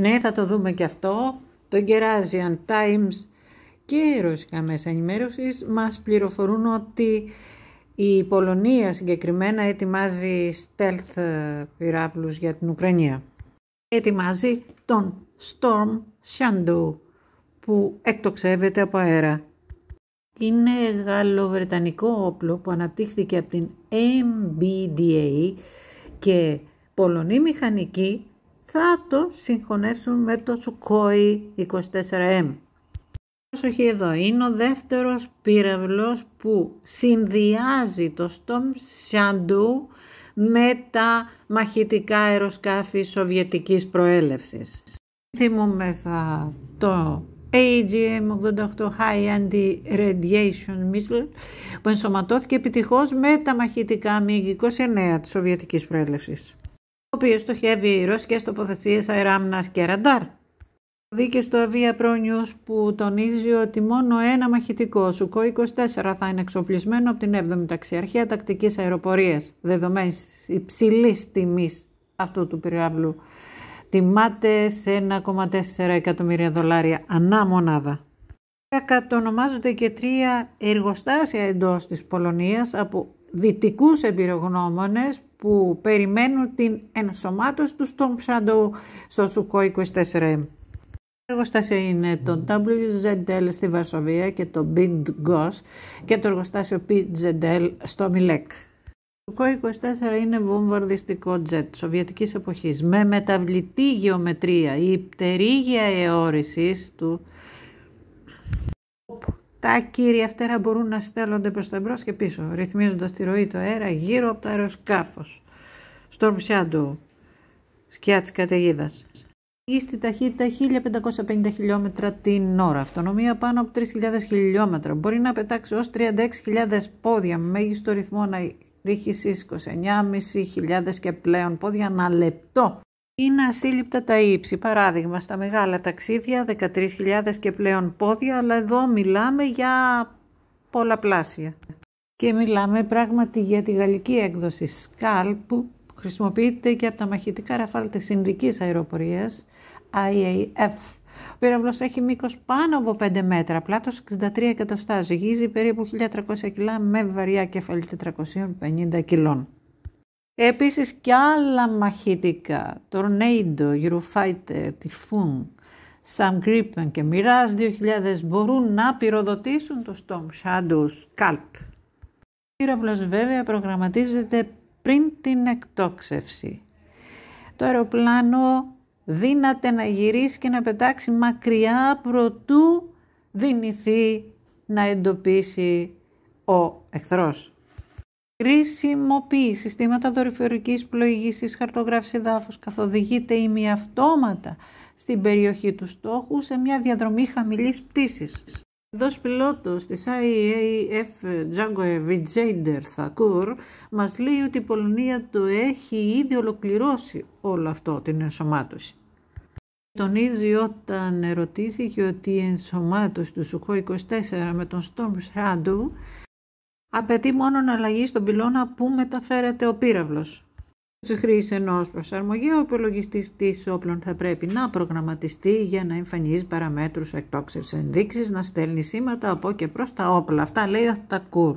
Ναι, θα το δούμε και αυτό. Το Gerasian Times και οι ρωσικά μέσα ενημέρωσης. μας πληροφορούν ότι η Πολωνία συγκεκριμένα ετοιμάζει stealth ε, πυράβλους για την Ουκρανία. Ετοιμάζει τον Storm Shadow που εκτοξεύεται από αέρα. Είναι γαλλοβρετανικό όπλο που αναπτύχθηκε από την MBDA και Πολωνή μηχανική θα το συγχωνεύσουν με το Sukhoi 24M. Προσοχή εδώ, είναι ο δεύτερος πύραυλος που συνδυάζει το Στομ Σιαντού με τα μαχητικά αεροσκάφη σοβιετικής προέλευσης. Θυμούμεθα το AGM-88 High Anti-Radiation Missile που ενσωματώθηκε επιτυχώς με τα μαχητικά MiG-29 της σοβιετικής προέλευσης οποίος στοχεύει ρωσικές τοποθεσίες αεράμνας και ραντάρ. Δίκαιο στο Avia Pro που τονίζει ότι μόνο ένα μαχητικό Σουκό 24 θα είναι εξοπλισμένο από την 7η Ταξιαρχία Τακτικής Αεροπορίας, η υψηλής τιμής αυτού του πυράβλου. Τιμάται σε 1,4 εκατομμύρια δολάρια ανά μονάδα. Κατονομάζονται και τρία εργοστάσια εντός της Πολωνίας από δυτικούς εμπειρογνώμονες που περιμένουν την ενσωμάτωση τους στον Ψάντο στο Σουχό 24 24M. Το είναι το WZL στη Βαρσοβία και το Big Goss και το εργοστάσιο PZL στο Μιλέκ. Το Σουκό 24 είναι βομβαρδιστικό τζετ σοβιετικής εποχής με μεταβλητή γεωμετρία. Η πτερήγια αιώρησης του τα κύρια φτερά μπορούν να στέλνονται προς τα εμπρός και πίσω, ρυθμίζοντας τη ροή του αέρα γύρω από το αεροσκάφος. Storm Shadow, σκιά της καταιγίδας. στη ταχύτητα 1550 χιλιόμετρα την ώρα, αυτονομία πάνω από 3.000 χιλιόμετρα. Μπορεί να πετάξει ως 36.000 πόδια, με μέγιστο ρυθμό να ρίχνει 29.500 και πλέον πόδια ανά λεπτό. Είναι ασύλληπτα τα ύψη. Παράδειγμα, στα μεγάλα ταξίδια 13.000 και πλέον πόδια, αλλά εδώ μιλάμε για πολλαπλάσια. Και μιλάμε πράγματι για τη γαλλική έκδοση SCAL που χρησιμοποιείται και από τα μαχητικά ραφάλ της Ινδικής Αεροπορίας IAF. Ο πύραυλος έχει μήκος πάνω από 5 μέτρα, πλάτος 63 εκατοστά, ζυγίζει περίπου 1.300 κιλά με βαριά κεφαλή 450 κιλών. Επίσης και άλλα μαχητικά, Tornado, Eurofighter, Typhoon, Sam Gripen και Mirage 2000 μπορούν να πυροδοτήσουν το Storm Shadow Scalp. Ο πύραυλος βέβαια προγραμματίζεται πριν την εκτόξευση. Το αεροπλάνο δύναται να γυρίσει και να πετάξει μακριά προτού δυνηθεί να εντοπίσει ο εχθρός. Χρησιμοποιεί συστήματα δορυφορικής πλοήγησης, χαρτογράφηση δάφους, καθοδηγείται ημιαυτόματα στην περιοχή του στόχου σε μια διαδρομή χαμηλής πτήσης. Εδώ πιλότος της IAF Django Vijender Thakur μας λέει ότι η Πολωνία το έχει ήδη ολοκληρώσει όλο αυτό την ενσωμάτωση. Τονίζει όταν ερωτήθηκε ότι η ενσωμάτωση του Σουχό 24 με τον Storm Shadow απαιτεί μόνον αλλαγή στον πυλώνα που μεταφέρεται ο πύραυλος. Στη χρήσης ενός προσαρμογή, ο υπολογιστής πτήσης όπλων θα πρέπει να προγραμματιστεί για να εμφανίζει παραμέτρους εκτόξευσης ενδείξεις, να στέλνει σήματα από και προς τα όπλα. Αυτά λέει ο Τακούρ.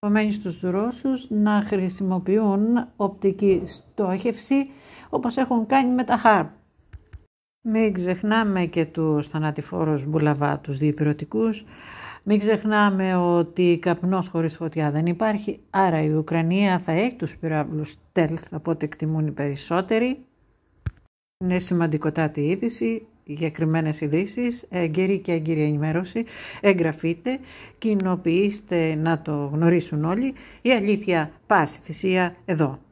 Επομένω, στου Ρώσους να χρησιμοποιούν οπτική στόχευση όπως έχουν κάνει με τα ΧΑΡΠ. Μην ξεχνάμε και τους θανατηφόρους μπουλαβά, τους διπυρωτικούς, μην ξεχνάμε ότι καπνός χωρίς φωτιά δεν υπάρχει, άρα η Ουκρανία θα έχει τους πυράβλους τέλθ από ό,τι εκτιμούν οι περισσότεροι. Είναι σημαντικότατη είδηση για ειδήσεις, εγκαιρή και εγκαιρή ενημέρωση, εγγραφείτε, κοινοποιήστε να το γνωρίσουν όλοι. Η αλήθεια πάση θυσία εδώ.